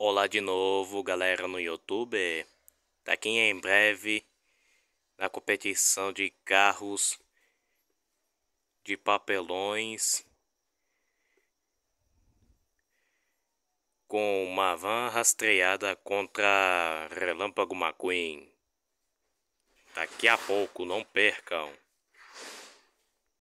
Olá de novo, galera no YouTube. Tá em breve na competição de carros de papelões com uma van rastreada contra Relâmpago McQueen. Daqui a pouco, não percam.